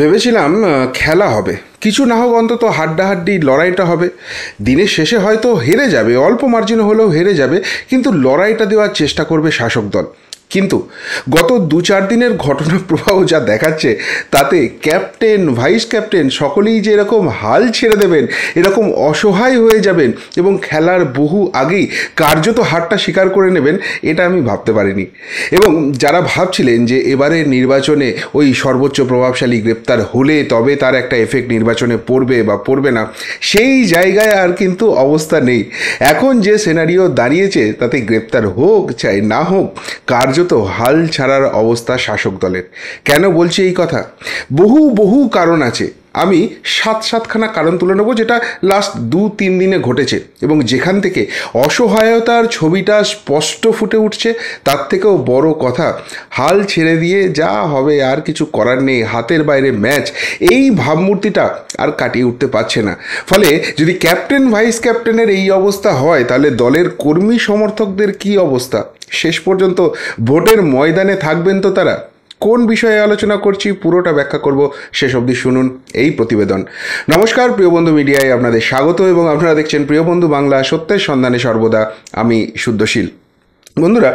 ভেবেছিলাম খেলা হবে কিছু না হোক অন্তত হাড্ডাহাড্ডি লড়াইটা হবে দিনের শেষে হয়তো হেরে যাবে অল্প মার্জিন হলেও হেরে যাবে কিন্তু লড়াইটা দেওয়ার চেষ্টা করবে শাসক দল কিন্তু গত দু চার দিনের ঘটনা প্রবাহ যা দেখাচ্ছে তাতে ক্যাপ্টেন ভাইস ক্যাপ্টেন সকলেই যে এরকম হাল ছেড়ে দেবেন এরকম অসহায় হয়ে যাবেন এবং খেলার বহু আগেই কার্যত হারটা স্বীকার করে নেবেন এটা আমি ভাবতে পারিনি এবং যারা ভাবছিলেন যে এবারের নির্বাচনে ওই সর্বোচ্চ প্রভাবশালী গ্রেপ্তার হলে তবে তার একটা এফেক্ট নির্বাচনে পড়বে বা পড়বে না সেই জায়গায় আর কিন্তু অবস্থা নেই এখন যে সেনারিও দাঁড়িয়েছে তাতে গ্রেপ্তার হোক চাই না হোক কার্য কার্যত হাল ছাড়ার অবস্থা শাসক দলের কেন বলছি এই কথা বহু বহু কারণ আছে আমি সাত সাতখানা কারণ তুলে নেবো যেটা লাস্ট দু তিন দিনে ঘটেছে এবং যেখান থেকে অসহায়তার ছবিটা স্পষ্ট ফুটে উঠছে তার থেকেও বড় কথা হাল ছেড়ে দিয়ে যা হবে আর কিছু করার নেই হাতের বাইরে ম্যাচ এই ভাবমূর্তিটা আর কাটিয়ে উঠতে পারছে না ফলে যদি ক্যাপ্টেন ভাইস ক্যাপ্টেনের এই অবস্থা হয় তাহলে দলের কর্মী সমর্থকদের কি অবস্থা শেষ পর্যন্ত ভোটের ময়দানে থাকবেন তো তারা কোন বিষয়ে আলোচনা করছি পুরোটা ব্যাখ্যা করব শেষ অবধি শুনুন এই প্রতিবেদন নমস্কার প্রিয় বন্ধু মিডিয়ায় আপনাদের স্বাগত এবং আপনারা দেখছেন প্রিয় বন্ধু বাংলা সত্যের সন্ধানে সর্বদা আমি শুদ্ধশীল বন্ধুরা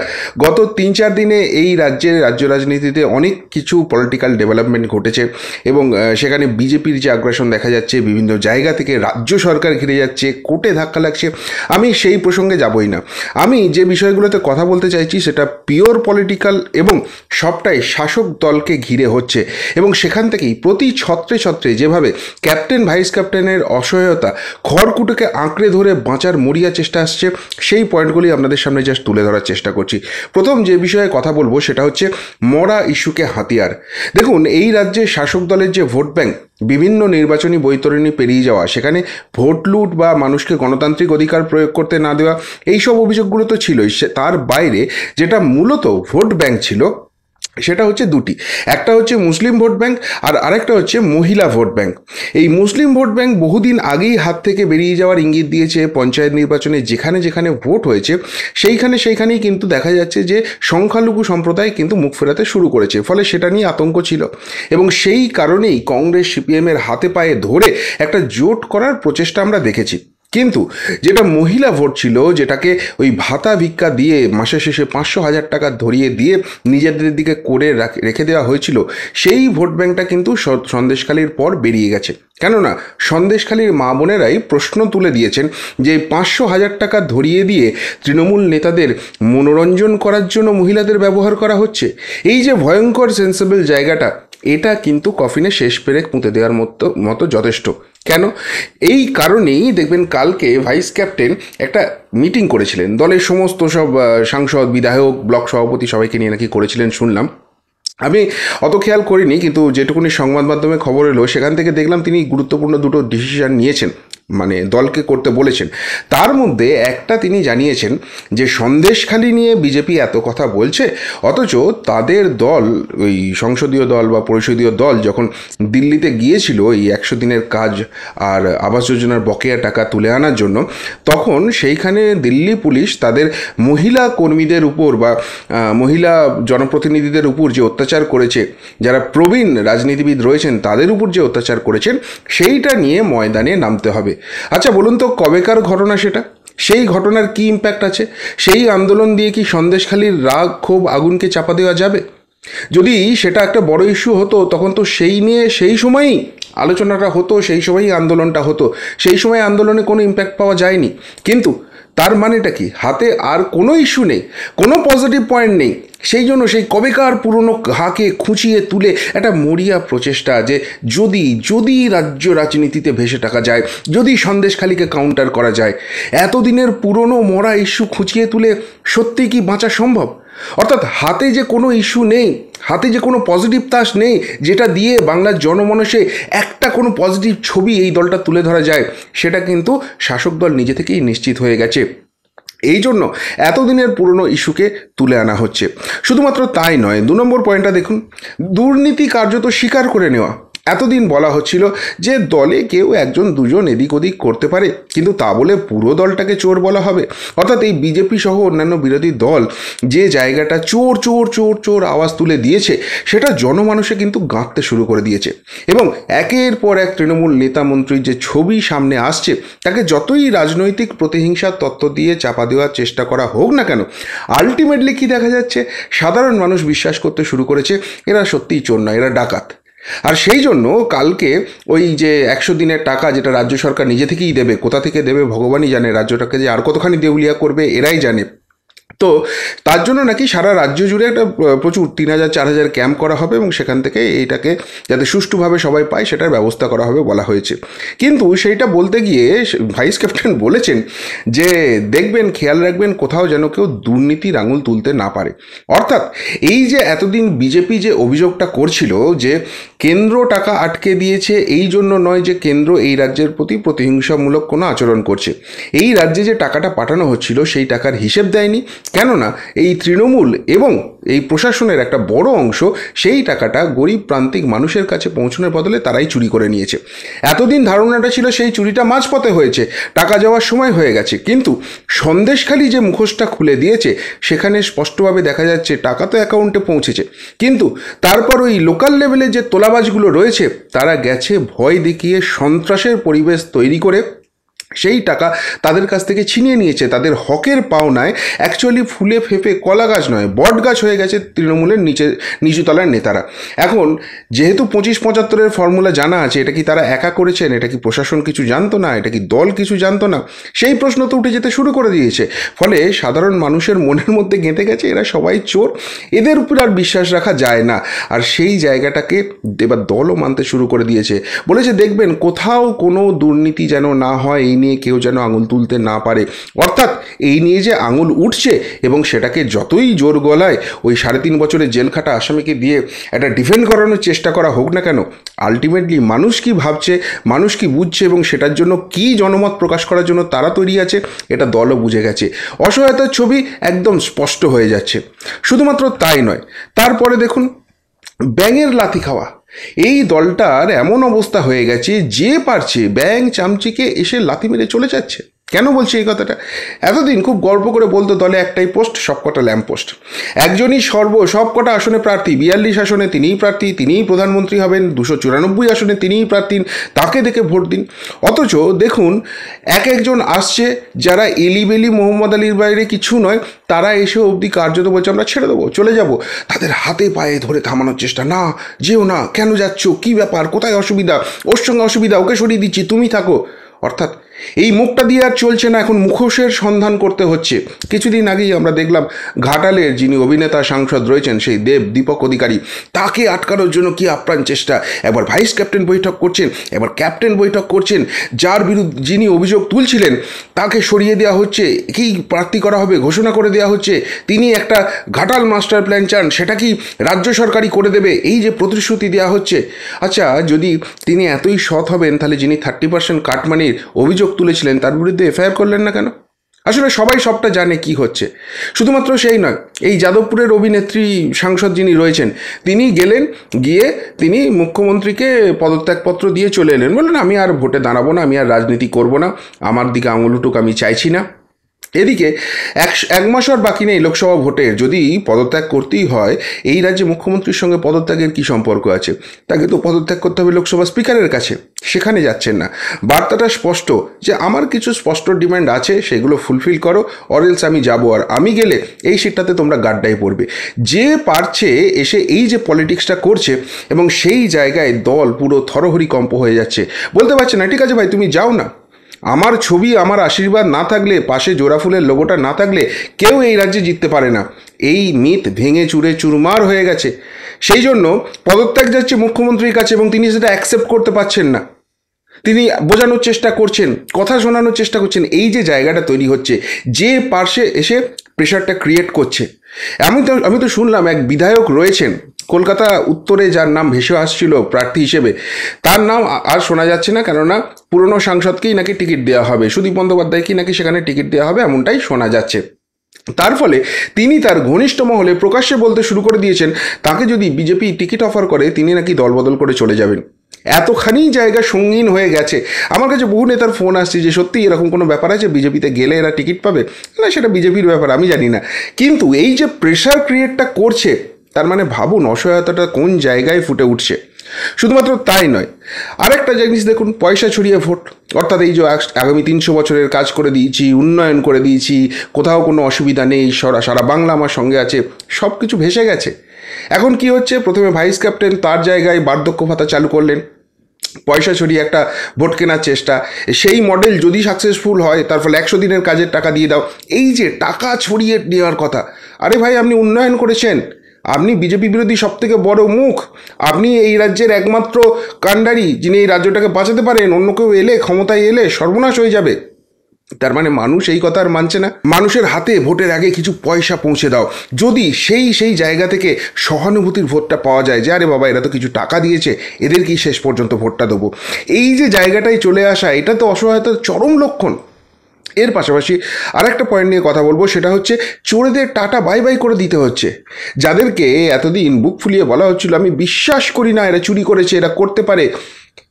গত তিন চার দিনে এই রাজ্যের রাজ্য রাজনীতিতে অনেক কিছু পলিটিক্যাল ডেভেলপমেন্ট ঘটেছে এবং সেখানে বিজেপির যে আগ্রাসন দেখা যাচ্ছে বিভিন্ন জায়গা থেকে রাজ্য সরকার ঘিরে যাচ্ছে কোটে ধাক্কা লাগছে আমি সেই প্রসঙ্গে যাবই না আমি যে বিষয়গুলোতে কথা বলতে চাইছি সেটা পিওর পলিটিক্যাল এবং সবটাই শাসক দলকে ঘিরে হচ্ছে এবং সেখান থেকেই প্রতি ছত্রে ছত্রে যেভাবে ক্যাপ্টেন ভাইস ক্যাপ্টেনের অসহায়তা খড়কুটোকে আঁকড়ে ধরে বাঁচার মরিয়া চেষ্টা আসছে সেই পয়েন্টগুলি আপনাদের সামনে জাস্ট তুলে ধরা বলার চেষ্টা করছি প্রথম যে বিষয়ে কথা বলবো সেটা হচ্ছে মরা ইস্যুকে হাতিয়ার দেখুন এই রাজ্যে শাসক দলের যে ভোট ব্যাংক বিভিন্ন নির্বাচনী বৈতরণী পেরিয়ে যাওয়া সেখানে ভোট লুট বা মানুষকে গণতান্ত্রিক অধিকার প্রয়োগ করতে না দেওয়া এইসব অভিযোগগুলো তো ছিলই তার বাইরে যেটা মূলত ভোট ব্যাংক ছিল সেটা হচ্ছে দুটি একটা হচ্ছে মুসলিম ভোট ব্যাংক আর আরেকটা হচ্ছে মহিলা ভোট ব্যাংক এই মুসলিম ভোট ব্যাংক বহুদিন আগেই হাত থেকে বেরিয়ে যাওয়ার ইঙ্গিত দিয়েছে পঞ্চায়েত নির্বাচনে যেখানে যেখানে ভোট হয়েছে সেইখানে সেইখানেই কিন্তু দেখা যাচ্ছে যে সংখ্যালঘু সম্প্রদায় কিন্তু মুখ ফেরাতে শুরু করেছে ফলে সেটা নিয়ে আতঙ্ক ছিল এবং সেই কারণেই কংগ্রেস সিপিএমের হাতে পায়ে ধরে একটা জোট করার প্রচেষ্টা আমরা দেখেছি কিন্তু যেটা মহিলা ভোট ছিল যেটাকে ওই ভাতা ভিক্ষা দিয়ে মাসের শেষে পাঁচশো হাজার টাকা ধরিয়ে দিয়ে নিজেদের দিকে করে রেখে দেওয়া হয়েছিল সেই ভোট ব্যাংকটা কিন্তু সন্দেশখালির পর বেরিয়ে গেছে কেননা সন্দেশখালীর মা বোনেরাই প্রশ্ন তুলে দিয়েছেন যে পাঁচশো হাজার টাকা ধরিয়ে দিয়ে তৃণমূল নেতাদের মনোরঞ্জন করার জন্য মহিলাদের ব্যবহার করা হচ্ছে এই যে ভয়ঙ্কর সেন্সেবল জায়গাটা এটা কিন্তু কফিনে শেষ পেরে পুঁতে দেওয়ার মতো মতো যথেষ্ট কেন এই কারণেই দেখবেন কালকে ভাইস ক্যাপ্টেন একটা মিটিং করেছিলেন দলের সমস্ত সব সাংসদ বিধায়ক ব্লক সভাপতি সবাইকে নিয়ে নাকি করেছিলেন শুনলাম আমি অত খেয়াল করিনি কিন্তু যেটুকুনি সংবাদ মাধ্যমে খবর এলো সেখান থেকে দেখলাম তিনি গুরুত্বপূর্ণ দুটো ডিসিশন নিয়েছেন মানে দলকে করতে বলেছেন তার মধ্যে একটা তিনি জানিয়েছেন যে সন্দেশখালি নিয়ে বিজেপি এত কথা বলছে অথচ তাদের দল ওই সংসদীয় দল বা পরিষদীয় দল যখন দিল্লিতে গিয়েছিল এই একশো দিনের কাজ আর আবাস যোজনার বকেয়া টাকা তুলে আনার জন্য তখন সেইখানে দিল্লি পুলিশ তাদের মহিলা কর্মীদের উপর বা মহিলা জনপ্রতিনিধিদের উপর যে অত্যাচার অত্যাচার করেছে যারা প্রবীণ রাজনীতিবিদ রয়েছেন তাদের উপর যে অত্যাচার করেছেন সেইটা নিয়ে ময়দানে নামতে হবে আচ্ছা বলুন তো কবেকার ঘটনা সেটা সেই ঘটনার কি ইম্প্যাক্ট আছে সেই আন্দোলন দিয়ে কি সন্দেশখালির রাগ ক্ষোভ আগুনকে চাপা দেওয়া যাবে যদি সেটা একটা বড় ইস্যু হতো তখন তো সেই নিয়ে সেই সময়ই আলোচনাটা হতো সেই সময়ই আন্দোলনটা হতো সেই সময় আন্দোলনে কোনো ইম্প্যাক্ট পাওয়া যায়নি কিন্তু তার মানেটা কি হাতে আর কোনো ইস্যু নেই কোনো পজিটিভ পয়েন্ট নেই সেই জন্য সেই কবেকার পুরনো ঘাকে খুঁচিয়ে তুলে একটা মরিয়া প্রচেষ্টা যে যদি যদি রাজ্য রাজনীতিতে ভেসে টাকা যায় যদি সন্দেশখালিকে কাউন্টার করা যায় এতদিনের পুরনো মরা ইস্যু খুঁচিয়ে তুলে সত্যি কি বাঁচা সম্ভব অর্থাৎ হাতে যে কোনো ইস্যু নেই হাতে যে কোনো পজিটিভ তাস নেই যেটা দিয়ে বাংলার জনমানসে একটা কোনো পজিটিভ ছবি এই দলটা তুলে ধরা যায় সেটা কিন্তু শাসক দল নিজে থেকেই নিশ্চিত হয়ে গেছে এই জন্য এতদিনের পুরনো ইস্যুকে তুলে আনা হচ্ছে শুধুমাত্র তাই নয় দু নম্বর পয়েন্টটা দেখুন দুর্নীতি কার্যত স্বীকার করে নেওয়া এতদিন বলা হচ্ছিল যে দলে কেউ একজন দুজন এদিক ওদিক করতে পারে কিন্তু তা বলে পুরো দলটাকে চোর বলা হবে অর্থাৎ এই বিজেপি সহ অন্যান্য বিরোধী দল যে জায়গাটা চোর চোর চোর চোর আওয়াজ তুলে দিয়েছে সেটা জনমানুষে কিন্তু গাঁথতে শুরু করে দিয়েছে এবং একের পর এক তৃণমূল নেতা মন্ত্রীর যে ছবি সামনে আসছে তাকে যতই রাজনৈতিক প্রতিহিংসার তত্ত্ব দিয়ে চাপা দেওয়ার চেষ্টা করা হোক না কেন আলটিমেটলি কি দেখা যাচ্ছে সাধারণ মানুষ বিশ্বাস করতে শুরু করেছে এরা সত্যিই চোর নয় এরা ডাকাত আর সেই জন্য কালকে ওই যে একশো দিনের টাকা যেটা রাজ্য সরকার নিজে থেকেই দেবে কোথা থেকে দেবে ভগবানই জানে রাজ্যটাকে যে আর কতখানি দেউলিয়া করবে এরাই জানে তো তার জন্য নাকি সারা রাজ্য জুড়ে একটা প্রচুর তিন হাজার চার হাজার ক্যাম্প করা হবে এবং সেখান থেকে এইটাকে যাতে সুষ্ঠুভাবে সবাই পায় সেটার ব্যবস্থা করা হবে বলা হয়েছে কিন্তু সেইটা বলতে গিয়ে ভাইস ক্যাপ্টেন বলেছেন যে দেখবেন খেয়াল রাখবেন কোথাও যেন কেউ দুর্নীতির আঙুল তুলতে না পারে অর্থাৎ এই যে এতদিন বিজেপি যে অভিযোগটা করছিল যে কেন্দ্র টাকা আটকে দিয়েছে এই জন্য নয় যে কেন্দ্র এই রাজ্যের প্রতি প্রতিহিংসামূলক কোনো আচরণ করছে এই রাজ্যে যে টাকাটা পাঠানো হচ্ছিল সেই টাকার হিসেব দেয়নি কেননা এই তৃণমূল এবং এই প্রশাসনের একটা বড় অংশ সেই টাকাটা গরিব প্রান্তিক মানুষের কাছে পৌঁছানোর বদলে তারাই চুরি করে নিয়েছে এতদিন ধারণাটা ছিল সেই চুরিটা মাঝপথে হয়েছে টাকা যাওয়ার সময় হয়ে গেছে কিন্তু সন্দেশখালি যে মুখোশটা খুলে দিয়েছে সেখানে স্পষ্টভাবে দেখা যাচ্ছে টাকা তো অ্যাকাউন্টে পৌঁছেছে কিন্তু তারপর ওই লোকাল লেভেলে যে তোলাবাজগুলো রয়েছে তারা গেছে ভয় দেখিয়ে সন্ত্রাসের পরিবেশ তৈরি করে সেই টাকা তাদের কাছ থেকে ছিনিয়ে নিয়েছে তাদের হকের পাওনায় অ্যাকচুয়ালি ফুলে ফেপে কলা গাছ নয় বট গাছ হয়ে গেছে তৃণমূলের নিচে নিচুতলার নেতারা এখন যেহেতু পঁচিশ পঁচাত্তরের ফর্মুলা জানা আছে এটা কি তারা একা করেছেন এটা কি প্রশাসন কিছু জানতো না এটা কি দল কিছু জানতো না সেই প্রশ্ন তো উঠে যেতে শুরু করে দিয়েছে ফলে সাধারণ মানুষের মনের মধ্যে গেঁথে গেছে এরা সবাই চোর এদের উপর আর বিশ্বাস রাখা যায় না আর সেই জায়গাটাকে এবার দলও মানতে শুরু করে দিয়েছে বলেছে দেখবেন কোথাও কোনো দুর্নীতি যেন না হয় এই নিয়ে কেউ যেন আঙুল তুলতে না পারে অর্থাৎ এই নিয়ে যে আঙুল উঠছে এবং সেটাকে যতই জোর গলায় ওই সাড়ে তিন বছরের জেল খাটা আসামিকে দিয়ে একটা ডিফেন্ড করানোর চেষ্টা করা হোক না কেন আলটিমেটলি মানুষ কি ভাবছে মানুষ কি বুঝছে এবং সেটার জন্য কি জনমত প্রকাশ করার জন্য তারা তৈরি আছে এটা দলও বুঝে গেছে অসহায়তার ছবি একদম স্পষ্ট হয়ে যাচ্ছে শুধুমাত্র তাই নয় তারপরে দেখুন ব্যাঙের লাথি খাওয়া এই দলটার এমন অবস্থা হয়ে গেছে যে পারছে ব্যাং চামচিকে এসে লাথি মেরে চলে যাচ্ছে কেন বলছি এই কথাটা এতদিন খুব গর্ব করে বলতো দলে একটাই পোস্ট সবকটা ল্যাম্পপোস্ট একজনই সর্ব সবকটা আসনে প্রার্থী বিয়াল্লিশ আসনে তিনিই প্রার্থী তিনিই প্রধানমন্ত্রী হবেন দুশো চুরানব্বই আসনে তিনিই প্রার্থী তাকে দেখে ভোট দিন অথচ দেখুন এক একজন আসছে যারা এলিবেলি মোহাম্মদ আলীর বাইরে কিছু নয় তারা এসে অবধি কার্যত বলছে আমরা ছেড়ে দেবো চলে যাব তাদের হাতে পায়ে ধরে থামানোর চেষ্টা না যেও না কেন যাচ্ছ কি ব্যাপার কোথায় অসুবিধা ওর সঙ্গে অসুবিধা ওকে সরিয়ে দিচ্ছি তুমি থাকো অর্থাৎ এই মুখটা দিয়ে আর চলছে না এখন মুখোশের সন্ধান করতে হচ্ছে কিছুদিন আগেই আমরা দেখলাম ঘাটালের যিনি অভিনেতা সাংসদ রয়েছেন সেই দেব দীপক অধিকারী তাকে আটকানোর জন্য কি আপ্রাণ চেষ্টা এবার ভাইস ক্যাপ্টেন বৈঠক করছেন এবার ক্যাপ্টেন বৈঠক করছেন যার বিরুদ্ধে যিনি অভিযোগ তুলছিলেন তাকে সরিয়ে দেওয়া হচ্ছে কি প্রার্থী করা হবে ঘোষণা করে দেওয়া হচ্ছে তিনি একটা ঘাটাল মাস্টার প্ল্যান চান সেটা কি রাজ্য সরকারই করে দেবে এই যে প্রতিশ্রুতি দেওয়া হচ্ছে আচ্ছা যদি তিনি এতই সৎ হবেন তাহলে যিনি থার্টি পার্সেন্ট কাটমানির অভিযোগ অভিযোগ তুলেছিলেন তার বিরুদ্ধে এফআইআর করলেন না কেন আসলে সবাই সবটা জানে কি হচ্ছে শুধুমাত্র সেই নয় এই যাদবপুরের অভিনেত্রী সাংসদ যিনি রয়েছেন তিনি গেলেন গিয়ে তিনি মুখ্যমন্ত্রীকে পদত্যাগপত্র দিয়ে চলে এলেন বললেন আমি আর ভোটে দাঁড়াবো না আমি আর রাজনীতি করব না আমার দিকে আঙুল উঠুক আমি চাইছি না এদিকে এক এক মাস আর বাকি নেই লোকসভা ভোটের যদি পদত্যাগ করতেই হয় এই রাজ্যে মুখ্যমন্ত্রীর সঙ্গে পদত্যাগের কী সম্পর্ক আছে তাকে তো পদত্যাগ করতে হবে লোকসভা স্পিকারের কাছে সেখানে যাচ্ছেন না বার্তাটা স্পষ্ট যে আমার কিছু স্পষ্ট ডিমান্ড আছে সেগুলো ফুলফিল করো অরেলস আমি যাব আর আমি গেলে এই সিটটাতে তোমরা গাড্ডায় পড়বে যে পারছে এসে এই যে পলিটিক্সটা করছে এবং সেই জায়গায় দল পুরো থরহরি কম্প হয়ে যাচ্ছে বলতে পারছে না ঠিক আছে ভাই তুমি যাও না আমার ছবি আমার আশীর্বাদ না থাকলে পাশে জোড়া ফুলের লোগোটা না থাকলে কেউ এই রাজ্যে জিততে পারে না এই মিথ ভেঙে চুরে চুরমার হয়ে গেছে সেই জন্য পদত্যাগ যাচ্ছে মুখ্যমন্ত্রীর কাছে এবং তিনি সেটা অ্যাকসেপ্ট করতে পারছেন না তিনি বোঝানোর চেষ্টা করছেন কথা শোনানোর চেষ্টা করছেন এই যে জায়গাটা তৈরি হচ্ছে যে পার্শ্বে এসে প্রেশারটা ক্রিয়েট করছে আমি তো আমি তো শুনলাম এক বিধায়ক রয়েছেন কলকাতা উত্তরে যার নাম ভেসে আসছিল প্রার্থী হিসেবে তার নাম আর শোনা যাচ্ছে না কেননা পুরনো সাংসদকেই নাকি টিকিট দেওয়া হবে সুদীপ বন্দ্যোপাধ্যায়কেই নাকি সেখানে টিকিট দেওয়া হবে এমনটাই শোনা যাচ্ছে তার ফলে তিনি তার ঘনিষ্ঠ মহলে প্রকাশ্যে বলতে শুরু করে দিয়েছেন তাকে যদি বিজেপি টিকিট অফার করে তিনি নাকি দলবদল করে চলে যাবেন এতখানি জায়গা সঙ্গীন হয়ে গেছে আমার কাছে বহু নেতার ফোন আসছে যে সত্যি এরকম কোনো ব্যাপার আছে বিজেপিতে গেলে এরা টিকিট পাবে না সেটা বিজেপির ব্যাপার আমি জানি না কিন্তু এই যে প্রেশার ক্রিয়েটটা করছে তার মানে ভাবুন অসহায়তাটা কোন জায়গায় ফুটে উঠছে শুধুমাত্র তাই নয় আরেকটা জিনিস দেখুন পয়সা ছড়িয়ে ভোট অর্থাৎ এই যে আগামী তিনশো বছরের কাজ করে দিয়েছি উন্নয়ন করে দিয়েছি কোথাও কোনো অসুবিধা নেই সারা বাংলা আমার সঙ্গে আছে সব কিছু ভেসে গেছে এখন কি হচ্ছে প্রথমে ভাইস ক্যাপ্টেন তার জায়গায় বার্ধক্য ভাতা চালু করলেন পয়সা ছড়িয়ে একটা ভোট কেনার চেষ্টা সেই মডেল যদি সাকসেসফুল হয় তার ফলে একশো দিনের কাজের টাকা দিয়ে দাও এই যে টাকা ছড়িয়ে নেওয়ার কথা আরে ভাই আপনি উন্নয়ন করেছেন আপনি বিজেপি বিরোধী সবথেকে বড় মুখ আপনি এই রাজ্যের একমাত্র কাণ্ডারি যিনি এই রাজ্যটাকে বাঁচাতে পারেন অন্য কেউ এলে ক্ষমতায় এলে সর্বনাশ হয়ে যাবে তার মানে মানুষ এই কথা আর মানছে না মানুষের হাতে ভোটের আগে কিছু পয়সা পৌঁছে দাও যদি সেই সেই জায়গা থেকে সহানুভূতির ভোটটা পাওয়া যায় যে আরে বাবা এরা তো কিছু টাকা দিয়েছে এদেরকেই শেষ পর্যন্ত ভোটটা দেবো এই যে জায়গাটায় চলে আসা এটা তো অসহায়তার চরম লক্ষণ এর পাশাপাশি আরেকটা পয়েন্ট নিয়ে কথা বলবো সেটা হচ্ছে চোরেদের টাটা বাই বাই করে দিতে হচ্ছে যাদেরকে এতদিন বুক ফুলিয়ে বলা হচ্ছিল আমি বিশ্বাস করি না এরা চুরি করেছে এরা করতে পারে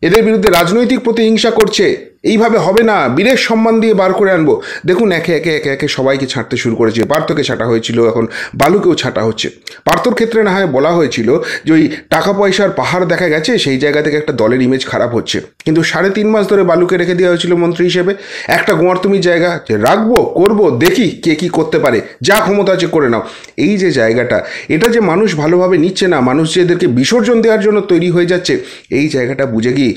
এদের বিরুদ্ধে রাজনৈতিক প্রতিহিংসা করছে এইভাবে হবে না বীরের সম্মান দিয়ে বার করে আনবো দেখুন একে একে একে একে সবাইকে ছাড়তে শুরু করেছে পার্থকে ছাটা হয়েছিল এখন বালুকেও ছাটা হচ্ছে পার্থর ক্ষেত্রে না হয় বলা হয়েছিল যে ওই টাকা পয়সার পাহাড় দেখা গেছে সেই জায়গা থেকে একটা দলের ইমেজ খারাপ হচ্ছে কিন্তু সাড়ে তিন মাস ধরে বালুকে রেখে দেওয়া হয়েছিল মন্ত্রী হিসেবে একটা গোয়ারতুমি জায়গা যে রাখবো করবো দেখি কে কি করতে পারে যা ক্ষমতা আছে করে নাও এই যে জায়গাটা এটা যে মানুষ ভালোভাবে নিচ্ছে না মানুষ যে এদেরকে বিসর্জন দেওয়ার জন্য তৈরি হয়ে যাচ্ছে এই জায়গাটা বুঝে গিয়ে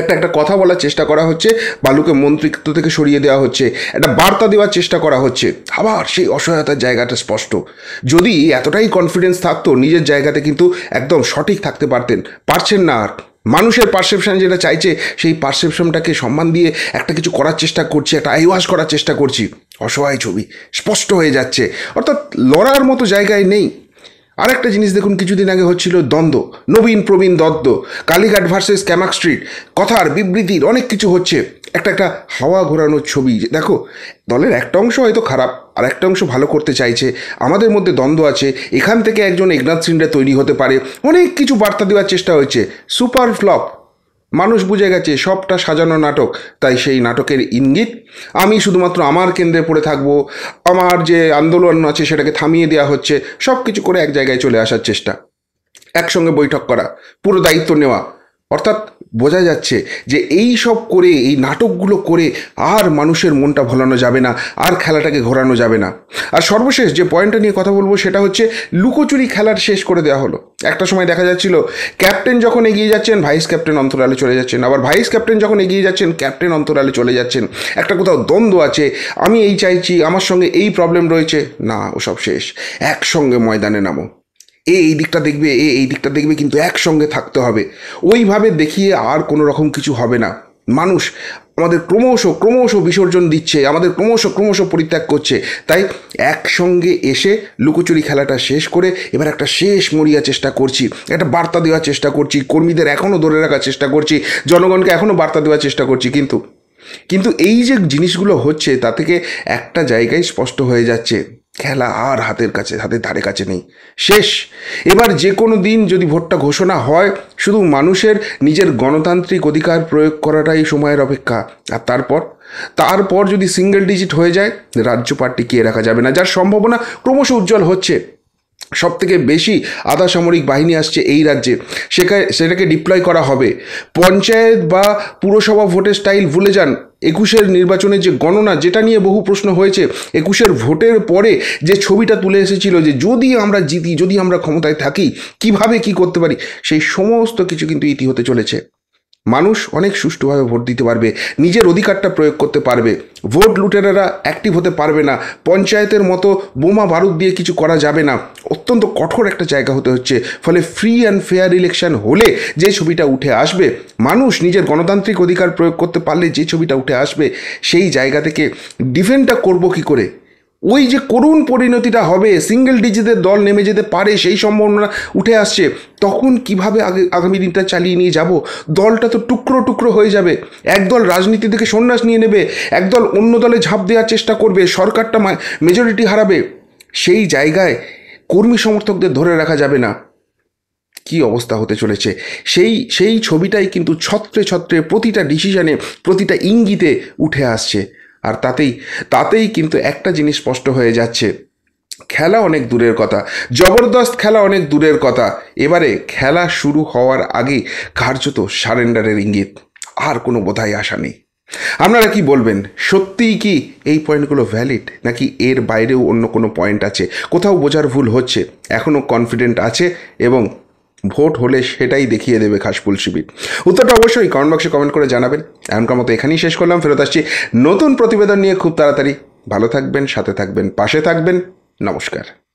একটা একটা কথা বলার চেষ্টা করা হচ্ছে বালুকে মন্ত্রিত্ব থেকে সরিয়ে দেওয়া হচ্ছে একটা বার্তা দেওয়ার চেষ্টা করা হচ্ছে আবার সেই অসহায়তার জায়গাটা স্পষ্ট যদি এতটাই কনফিডেন্স থাকতো নিজের জায়গাতে কিন্তু একদম সঠিক থাকতে পারতেন পারছেন না আর মানুষের পারসেপশান যেটা চাইছে সেই পারসেপশনটাকে সম্মান দিয়ে একটা কিছু করার চেষ্টা করছি একটা আইওয়াস করার চেষ্টা করছি অসহায় ছবি স্পষ্ট হয়ে যাচ্ছে অর্থাৎ লড়ার মতো জায়গায় নেই আরেকটা জিনিস দেখুন কিছুদিন আগে হচ্ছিল দ্বন্দ্ব নবীন প্রবীণ দত্ত কালীঘাট ভার্সেস ক্যামাক স্ট্রিট কথার বিবৃতির অনেক কিছু হচ্ছে একটা একটা হাওয়া ঘোরানোর ছবি দেখো দলের একটা অংশ হয়তো খারাপ আর একটা অংশ ভালো করতে চাইছে আমাদের মধ্যে দ্বন্দ্ব আছে এখান থেকে একজন একনাথ সিন্ডা তৈরি হতে পারে অনেক কিছু বার্তা দেওয়ার চেষ্টা হয়েছে সুপার ফ্লপ মানুষ বুঝে গেছে সবটা সাজানো নাটক তাই সেই নাটকের ইঙ্গিত আমি শুধুমাত্র আমার কেন্দ্রে পড়ে থাকব আমার যে আন্দোলন আছে সেটাকে থামিয়ে দেওয়া হচ্ছে সব কিছু করে এক জায়গায় চলে আসার চেষ্টা একসঙ্গে বৈঠক করা পুরো দায়িত্ব নেওয়া অর্থাৎ বোঝা যাচ্ছে যে এই সব করে এই নাটকগুলো করে আর মানুষের মনটা ভোলানো যাবে না আর খেলাটাকে ঘোরানো যাবে না আর সর্বশেষ যে পয়েন্টটা নিয়ে কথা বলবো সেটা হচ্ছে লুকোচুরি খেলার শেষ করে দেওয়া হলো একটা সময় দেখা যাচ্ছিল ক্যাপ্টেন যখন এগিয়ে যাচ্ছেন ভাইস ক্যাপ্টেন অন্তরালে চলে যাচ্ছেন আবার ভাইস ক্যাপ্টেন যখন এগিয়ে যাচ্ছেন ক্যাপ্টেন অন্তরালে চলে যাচ্ছেন একটা কোথাও দ্বন্দ্ব আছে আমি এই চাইছি আমার সঙ্গে এই প্রবলেম রয়েছে না ওসব শেষ একসঙ্গে ময়দানে নামো এ এই দিকটা দেখবে এ এই দিকটা দেখবে কিন্তু একসঙ্গে থাকতে হবে ওইভাবে দেখিয়ে আর কোনো রকম কিছু হবে না মানুষ আমাদের ক্রমশ ক্রমশ বিসর্জন দিচ্ছে আমাদের ক্রমশ ক্রমশ পরিত্যাগ করছে তাই একসঙ্গে এসে লুকোচুরি খেলাটা শেষ করে এবার একটা শেষ মরিয়া চেষ্টা করছি একটা বার্তা দেওয়ার চেষ্টা করছি কর্মীদের এখনও ধরে রাখার চেষ্টা করছি জনগণকে এখনও বার্তা দেওয়ার চেষ্টা করছি কিন্তু কিন্তু এই যে জিনিসগুলো হচ্ছে তা থেকে একটা জায়গায় স্পষ্ট হয়ে যাচ্ছে খেলা আর হাতের কাছে হাতের ধারে কাছে নেই শেষ এবার যে কোনো দিন যদি ভোটটা ঘোষণা হয় শুধু মানুষের নিজের গণতান্ত্রিক অধিকার প্রয়োগ করাটাই সময়ের অপেক্ষা আর তারপর তারপর যদি সিঙ্গেল ডিজিট হয়ে যায় রাজ্য পার্টি কে রাখা যাবে না যার সম্ভাবনা ক্রমশ উজ্জ্বল হচ্ছে সবথেকে বেশি আধা সামরিক বাহিনী আসছে এই রাজ্যে সেখানে সেটাকে ডিপ্লয় করা হবে পঞ্চায়েত বা পুরসভা ভোটের স্টাইল ভুলে যান একুশের নির্বাচনের যে গণনা যেটা নিয়ে বহু প্রশ্ন হয়েছে একুশের ভোটের পরে যে ছবিটা তুলে এসেছিল যে যদি আমরা জিতি যদি আমরা ক্ষমতায় থাকি কিভাবে কি করতে পারি সেই সমস্ত কিছু কিন্তু ইতি হতে চলেছে মানুষ অনেক সুষ্ঠুভাবে ভোট দিতে পারবে নিজের অধিকারটা প্রয়োগ করতে পারবে ভোট লুটেরারা অ্যাক্টিভ হতে পারবে না পঞ্চায়েতের মতো বোমা বারুদ দিয়ে কিছু করা যাবে না অত্যন্ত কঠোর একটা জায়গা হতে হচ্ছে ফলে ফ্রি অ্যান্ড ফেয়ার ইলেকশন হলে যে ছবিটা উঠে আসবে মানুষ নিজের গণতান্ত্রিক অধিকার প্রয়োগ করতে পারলে যে ছবিটা উঠে আসবে সেই জায়গা থেকে ডিফেন্ডটা করব কি করে ওই যে করুণ পরিণতিটা হবে সিঙ্গেল ডিজিটের দল নেমে যেতে পারে সেই সম্ভাবনা উঠে আসছে তখন কিভাবে আগে আগামী দিনটা চালিয়ে নিয়ে যাব দলটা তো টুকরো টুকরো হয়ে যাবে একদল রাজনীতি থেকে সন্ন্যাস নিয়ে নেবে একদল অন্য দলে ঝাঁপ দেওয়ার চেষ্টা করবে সরকারটা মেজরিটি হারাবে সেই জায়গায় কর্মী সমর্থকদের ধরে রাখা যাবে না কি অবস্থা হতে চলেছে সেই সেই ছবিটাই কিন্তু ছত্রে ছত্রে প্রতিটা ডিসিশানে প্রতিটা ইঙ্গিতে উঠে আসছে আর তাতেই তাতেই কিন্তু একটা জিনিস স্পষ্ট হয়ে যাচ্ছে খেলা অনেক দূরের কথা জবরদস্ত খেলা অনেক দূরের কথা এবারে খেলা শুরু হওয়ার আগে কার্যত সারেন্ডারের ইঙ্গিত আর কোনো বোধহয় আশা নেই আপনারা কি বলবেন সত্যিই কি এই পয়েন্টগুলো ভ্যালিড নাকি এর বাইরেও অন্য কোনো পয়েন্ট আছে কোথাও বোঝার ভুল হচ্ছে এখনও কনফিডেন্ট আছে এবং ভোট হলে সেটাই দেখিয়ে দেবে খাসপুল শিবির উত্তরটা অবশ্যই কমেন্ট বক্সে কমেন্ট করে জানাবেন এমনকার মতো এখানেই শেষ করলাম ফেরত আসছি নতুন প্রতিবেদন নিয়ে খুব তাড়াতাড়ি ভালো থাকবেন সাথে থাকবেন পাশে থাকবেন নমস্কার